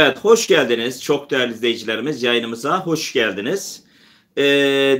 Evet, hoş geldiniz. Çok değerli izleyicilerimiz yayınımıza hoş geldiniz. Ee,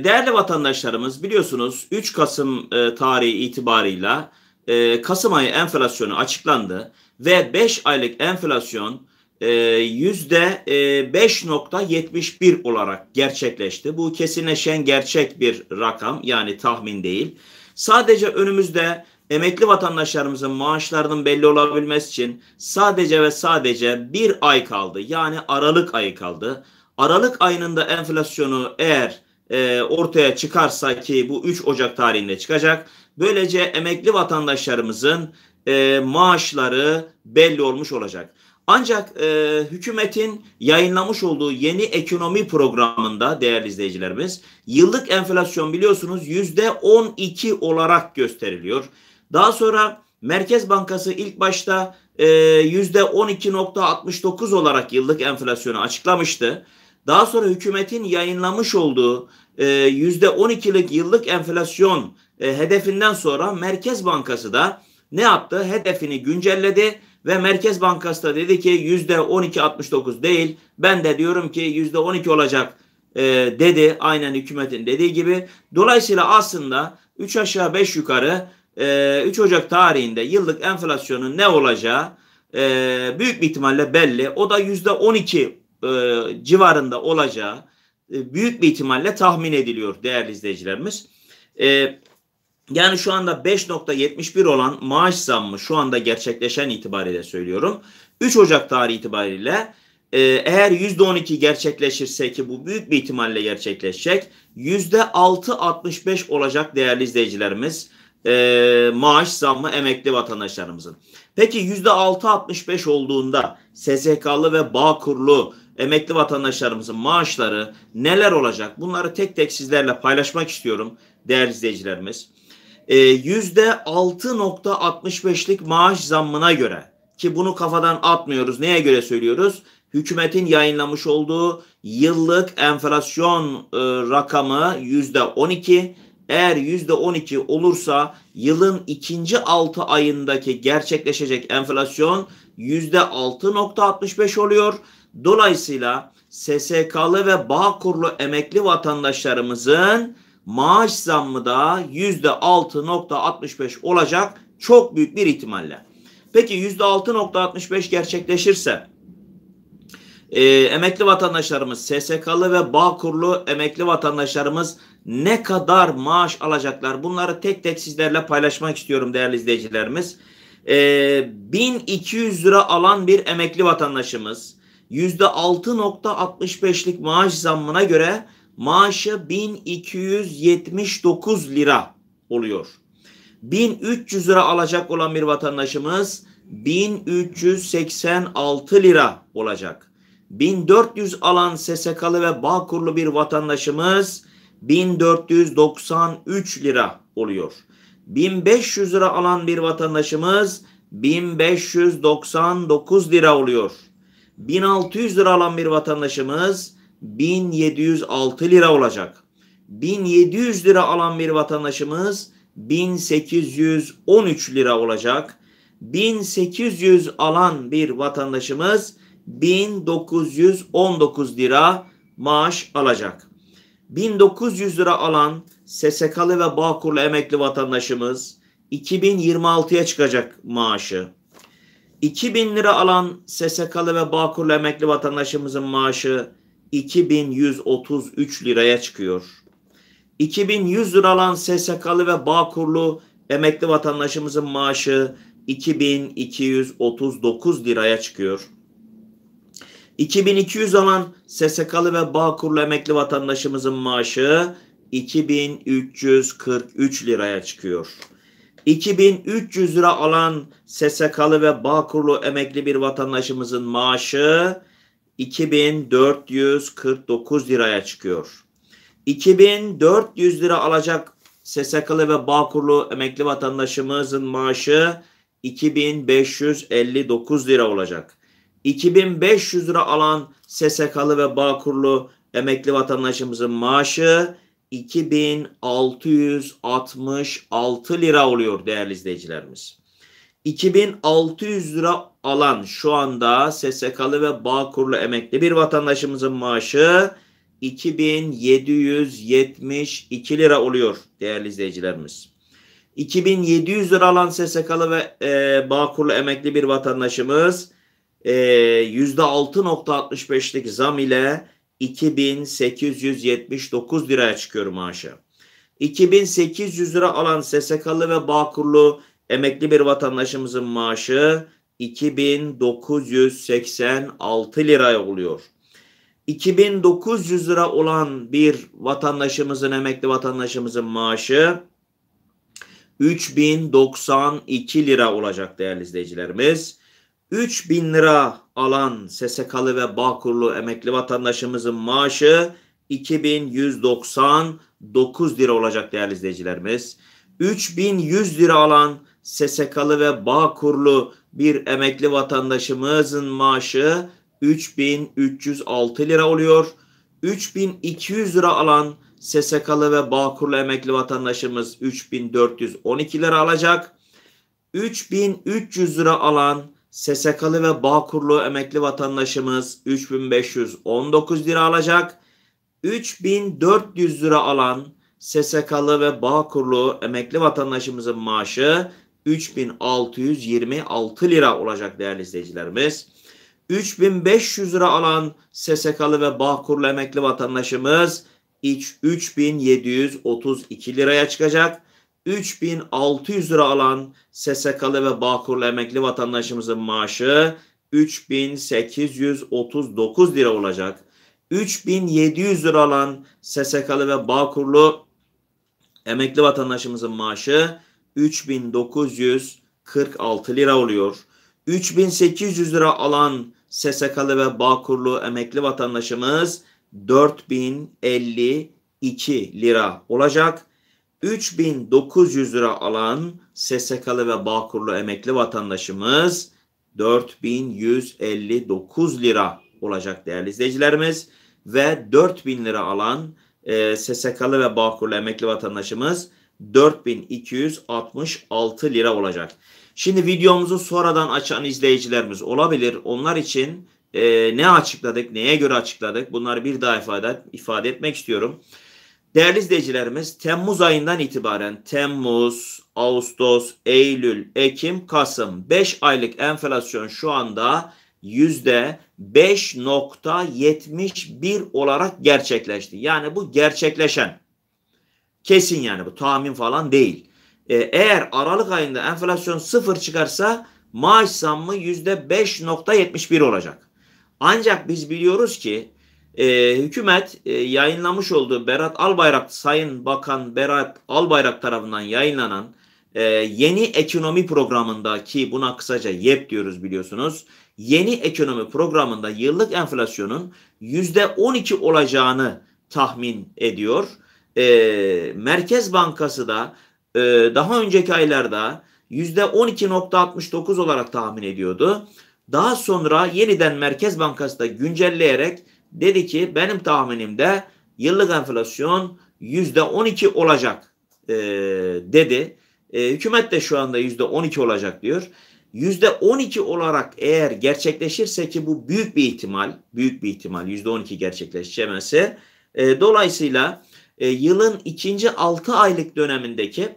değerli vatandaşlarımız biliyorsunuz 3 Kasım e, tarihi itibarıyla e, Kasım ayı enflasyonu açıklandı ve 5 aylık enflasyon e, %5.71 e, olarak gerçekleşti. Bu kesinleşen gerçek bir rakam yani tahmin değil. Sadece önümüzde emekli vatandaşlarımızın maaşlarının belli olabilmesi için sadece ve sadece bir ay kaldı. Yani Aralık ayı kaldı. Aralık ayının da enflasyonu eğer e, ortaya çıkarsa ki bu 3 Ocak tarihinde çıkacak. Böylece emekli vatandaşlarımızın e, maaşları belli olmuş olacak. Ancak e, hükümetin yayınlamış olduğu yeni ekonomi programında değerli izleyicilerimiz yıllık enflasyon biliyorsunuz yüzde 12 olarak gösteriliyor. Daha sonra Merkez Bankası ilk başta e, yüzde %12.69 olarak yıllık enflasyonu açıklamıştı. Daha sonra hükümetin yayınlamış olduğu e, yüzde %12'lik yıllık enflasyon e, hedefinden sonra Merkez Bankası da ne yaptı? Hedefini güncelledi ve Merkez Bankası da dedi ki %12.69 değil ben de diyorum ki %12 olacak dedi aynen hükümetin dediği gibi. Dolayısıyla aslında 3 aşağı 5 yukarı 3 ee, Ocak tarihinde yıllık enflasyonun ne olacağı e, büyük bir ihtimalle belli. O da yüzde %12 e, civarında olacağı e, büyük bir ihtimalle tahmin ediliyor değerli izleyicilerimiz. yani şu anda 5.71 olan maaş zammı şu anda gerçekleşen itibariyle söylüyorum. 3 Ocak tarihi itibariyle eğer %12 gerçekleşirse ki bu büyük bir ihtimalle gerçekleşecek %6.65 olacak değerli izleyicilerimiz e, maaş zammı emekli vatandaşlarımızın. Peki %6.65 olduğunda SSK'lı ve Bağkurlu emekli vatandaşlarımızın maaşları neler olacak? Bunları tek tek sizlerle paylaşmak istiyorum değerli izleyicilerimiz. E, %6.65'lik maaş zammına göre ki bunu kafadan atmıyoruz. Neye göre söylüyoruz? Hükümetin yayınlamış olduğu yıllık enflasyon e, rakamı %12 eğer %12 olursa yılın ikinci 6 ayındaki gerçekleşecek enflasyon %6.65 oluyor. Dolayısıyla SSK'lı ve Bağkurlu emekli vatandaşlarımızın maaş zammı da %6.65 olacak çok büyük bir ihtimalle. Peki %6.65 gerçekleşirse e, emekli vatandaşlarımız SSK'lı ve Bağkurlu emekli vatandaşlarımız ne kadar maaş alacaklar? Bunları tek tek sizlerle paylaşmak istiyorum değerli izleyicilerimiz. Ee, 1200 lira alan bir emekli vatandaşımız %6.65'lik maaş zammına göre maaşı 1279 lira oluyor. 1300 lira alacak olan bir vatandaşımız 1386 lira olacak. 1400 alan SSK'lı ve Bağkurlu bir vatandaşımız 1493 lira oluyor. 1500 lira alan bir vatandaşımız 1599 lira oluyor. 1600 lira alan bir vatandaşımız 1706 lira olacak. 1700 lira alan bir vatandaşımız 1813 lira olacak. 1800 alan bir vatandaşımız 1919 lira maaş alacak. 1900 lira alan SSK'lı ve Bağkur'lu emekli vatandaşımız 2026'ya çıkacak maaşı. 2000 lira alan SSK'lı ve Bağkur'lu emekli vatandaşımızın maaşı 2133 liraya çıkıyor. 2100 lira alan SSK'lı ve Bağkur'lu emekli vatandaşımızın maaşı 2239 liraya çıkıyor. 2200 olan SSK'lı ve Bağkur'lu emekli vatandaşımızın maaşı 2343 liraya çıkıyor. 2300 lira alan SSK'lı ve Bağkur'lu emekli bir vatandaşımızın maaşı 2449 liraya çıkıyor. 2400 lira alacak SSK'lı ve Bağkur'lu emekli vatandaşımızın maaşı 2559 lira olacak. 2500 lira alan SSK'lı ve Bağkurlu emekli vatandaşımızın maaşı 2666 lira oluyor değerli izleyicilerimiz. 2600 lira alan şu anda SSK'lı ve Bağkurlu emekli bir vatandaşımızın maaşı 2772 lira oluyor değerli izleyicilerimiz. 2700 lira alan SSK'lı ve e, Bağkurlu emekli bir vatandaşımız e, ee, %6.65'lik zam ile 2879 liraya çıkıyorum maaşı. 2800 lira alan SSK'lı ve Bağkurlu emekli bir vatandaşımızın maaşı 2986 liraya oluyor. 2900 lira olan bir vatandaşımızın emekli vatandaşımızın maaşı 3092 lira olacak değerli izleyicilerimiz. 3 bin lira alan SSK'lı ve Bağkurlu emekli vatandaşımızın maaşı 2199 lira olacak değerli izleyicilerimiz. 3100 lira alan SSK'lı ve Bağkurlu bir emekli vatandaşımızın maaşı 3306 lira oluyor. 3200 lira alan SSK'lı ve Bağkurlu emekli vatandaşımız 3412 lira alacak. 3300 lira alan SSK'lı ve Bağkurlu emekli vatandaşımız 3519 lira alacak. 3400 lira alan SSK'lı ve Bağkurlu emekli vatandaşımızın maaşı 3626 lira olacak değerli izleyicilerimiz. 3500 lira alan SSK'lı ve Bağkurlu emekli vatandaşımız 3732 liraya çıkacak. 3600 lira alan SSK'lı ve Bağkurlu emekli vatandaşımızın maaşı 3839 lira olacak. 3700 lira alan SSK'lı ve Bağkurlu emekli vatandaşımızın maaşı 3946 lira oluyor. 3800 lira alan SSK'lı ve Bağkurlu emekli vatandaşımız 4052 lira olacak. 3900 lira alan SSK'lı ve Bağkurlu emekli vatandaşımız 4159 lira olacak değerli izleyicilerimiz ve 4000 lira alan e, SSK'lı ve Bağkurlu emekli vatandaşımız 4266 lira olacak. Şimdi videomuzu sonradan açan izleyicilerimiz olabilir. Onlar için e, ne açıkladık, neye göre açıkladık bunları bir daha ifade, ifade etmek istiyorum. Değerli izleyicilerimiz Temmuz ayından itibaren Temmuz, Ağustos, Eylül, Ekim, Kasım 5 aylık enflasyon şu anda yüzde 5.71 olarak gerçekleşti. Yani bu gerçekleşen kesin yani bu tahmin falan değil. Ee, eğer Aralık ayında enflasyon sıfır çıkarsa maaş zammı yüzde 5.71 olacak. Ancak biz biliyoruz ki e, hükümet e, yayınlamış olduğu Berat Albayrak Sayın Bakan Berat Albayrak tarafından yayınlanan e, yeni ekonomi programındaki buna kısaca YEP diyoruz biliyorsunuz. Yeni ekonomi programında yıllık enflasyonun %12 olacağını tahmin ediyor. E, Merkez Bankası da e, daha önceki aylarda %12.69 olarak tahmin ediyordu. Daha sonra yeniden Merkez Bankası da güncelleyerek dedi ki benim tahminimde yıllık enflasyon yüzde %12 olacak e, dedi. E, hükümet de şu anda yüzde %12 olacak diyor. Yüzde %12 olarak eğer gerçekleşirse ki bu büyük bir ihtimal, büyük bir ihtimal yüzde %12 gerçekleşemezse e, dolayısıyla e, yılın ikinci 6 aylık dönemindeki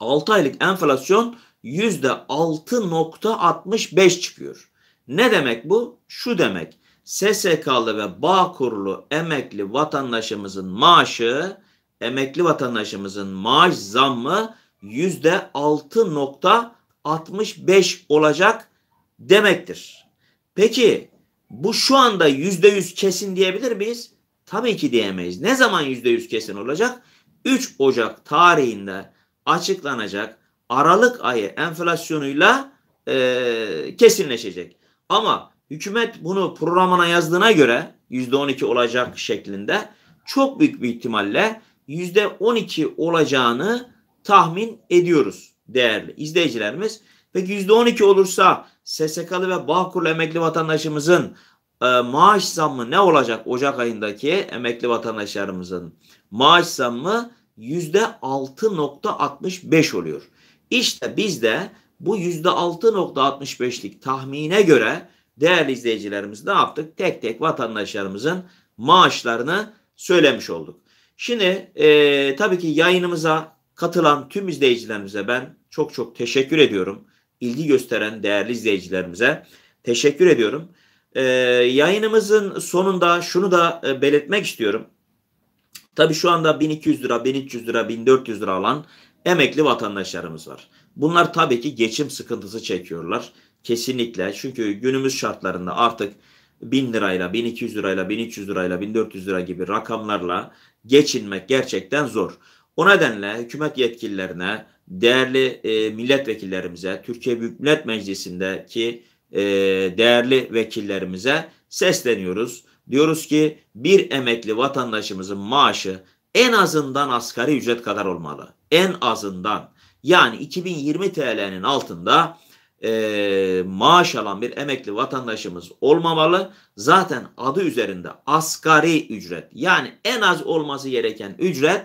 6 aylık enflasyon yüzde %6.65 çıkıyor. Ne demek bu? Şu demek. SSK'lı ve Bağkurlu emekli vatandaşımızın maaşı, emekli vatandaşımızın maaş zammı yüzde 6.65 olacak demektir. Peki bu şu anda yüzde yüz kesin diyebilir miyiz? Tabii ki diyemeyiz. Ne zaman yüzde yüz kesin olacak? 3 Ocak tarihinde açıklanacak Aralık ayı enflasyonuyla e, kesinleşecek. Ama hükümet bunu programına yazdığına göre %12 olacak şeklinde çok büyük bir ihtimalle %12 olacağını tahmin ediyoruz değerli izleyicilerimiz. Peki %12 olursa SSK'lı ve Bağkur'lu emekli vatandaşımızın e, maaş zammı ne olacak? Ocak ayındaki emekli vatandaşlarımızın maaş zammı %6.65 oluyor. İşte biz de bu %6.65'lik tahmine göre değerli izleyicilerimiz ne yaptık? Tek tek vatandaşlarımızın maaşlarını söylemiş olduk. Şimdi e, tabii ki yayınımıza katılan tüm izleyicilerimize ben çok çok teşekkür ediyorum. İlgi gösteren değerli izleyicilerimize teşekkür ediyorum. E, yayınımızın sonunda şunu da e, belirtmek istiyorum. Tabii şu anda 1200 lira, 1300 lira, 1400 lira alan emekli vatandaşlarımız var. Bunlar tabii ki geçim sıkıntısı çekiyorlar. Kesinlikle. Çünkü günümüz şartlarında artık 1000 lirayla, 1200 lirayla, 1300 lirayla, 1400 lira gibi rakamlarla geçinmek gerçekten zor. O nedenle hükümet yetkililerine, değerli e, milletvekillerimize, Türkiye Büyük Millet Meclisi'ndeki e, değerli vekillerimize sesleniyoruz. Diyoruz ki bir emekli vatandaşımızın maaşı en azından asgari ücret kadar olmalı. En azından yani 2020 TL'nin altında e, maaş alan bir emekli vatandaşımız olmamalı. Zaten adı üzerinde asgari ücret yani en az olması gereken ücret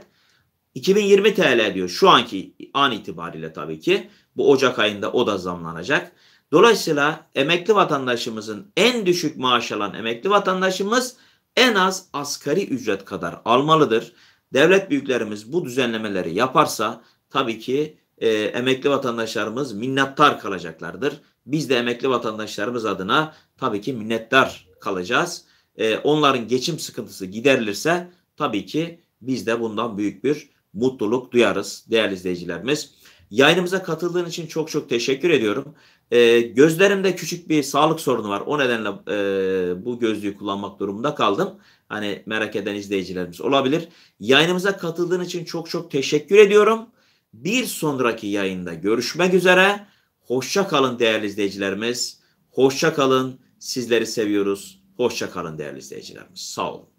2020 TL diyor şu anki an itibariyle tabii ki. Bu Ocak ayında o da zamlanacak. Dolayısıyla emekli vatandaşımızın en düşük maaş alan emekli vatandaşımız en az asgari ücret kadar almalıdır. Devlet büyüklerimiz bu düzenlemeleri yaparsa tabii ki e, emekli vatandaşlarımız minnettar kalacaklardır. Biz de emekli vatandaşlarımız adına tabii ki minnettar kalacağız. E, onların geçim sıkıntısı giderilirse tabii ki biz de bundan büyük bir mutluluk duyarız değerli izleyicilerimiz. Yayınımıza katıldığın için çok çok teşekkür ediyorum. E, gözlerimde küçük bir sağlık sorunu var. O nedenle e, bu gözlüğü kullanmak durumunda kaldım. Hani merak eden izleyicilerimiz olabilir. Yayınımıza katıldığın için çok çok teşekkür ediyorum bir sonraki yayında görüşmek üzere. Hoşça kalın değerli izleyicilerimiz. Hoşça kalın. Sizleri seviyoruz. Hoşça kalın değerli izleyicilerimiz. Sağ olun.